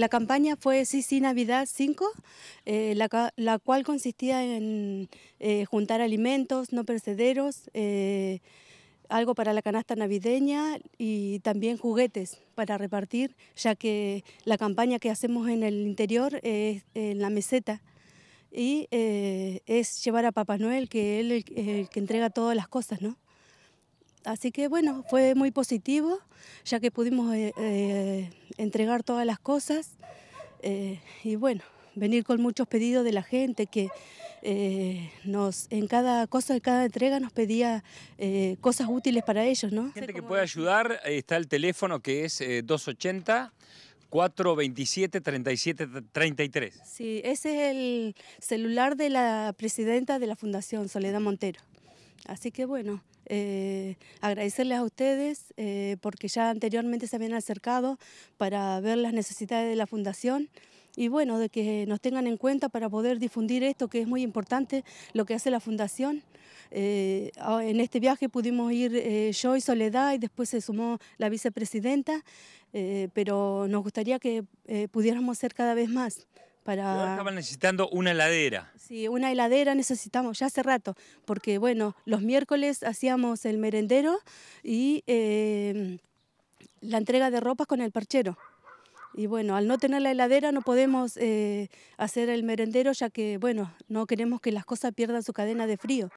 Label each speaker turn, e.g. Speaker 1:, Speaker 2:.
Speaker 1: La campaña fue Sí, sí, Navidad 5, eh, la, cual consistía en eh, juntar alimentos no percederos, eh, algo para la canasta navideña y también juguetes para repartir, ya que la campaña que hacemos en el interior es en la meseta y es llevar a Papá Noel, que él es el que entrega todas las cosas, ¿no? Así que bueno, fue muy positivo, ya que pudimos eh, eh, entregar todas las cosas eh, y bueno, venir con muchos pedidos de la gente que nos, en cada cosa, en cada entrega nos pedía cosas útiles para ellos. ¿no?
Speaker 2: Gente que puede ayudar, está el teléfono que es 280. 427-3733.
Speaker 1: Sí, ese es el celular de la presidenta de la Fundación, Soledad Montero. Así que bueno, eh, agradecerles a ustedes eh, porque ya anteriormente se habían acercado para ver las necesidades de la Fundación y bueno, de que nos tengan en cuenta para poder difundir esto que es muy importante, lo que hace la Fundación. Eh, en este viaje pudimos ir yo y Soledad y después se sumó la vicepresidenta, pero nos gustaría que pudiéramos ser cada vez más estaban
Speaker 2: necesitando una heladera.
Speaker 1: Sí, una heladera necesitamos ya hace rato, porque bueno, los miércoles hacíamos el merendero y em, la entrega de ropas con el parchero. Y bueno, al no tener la heladera no podemos eh, hacer el merendero ya que, bueno, no queremos que las cosas pierdan su cadena de frío.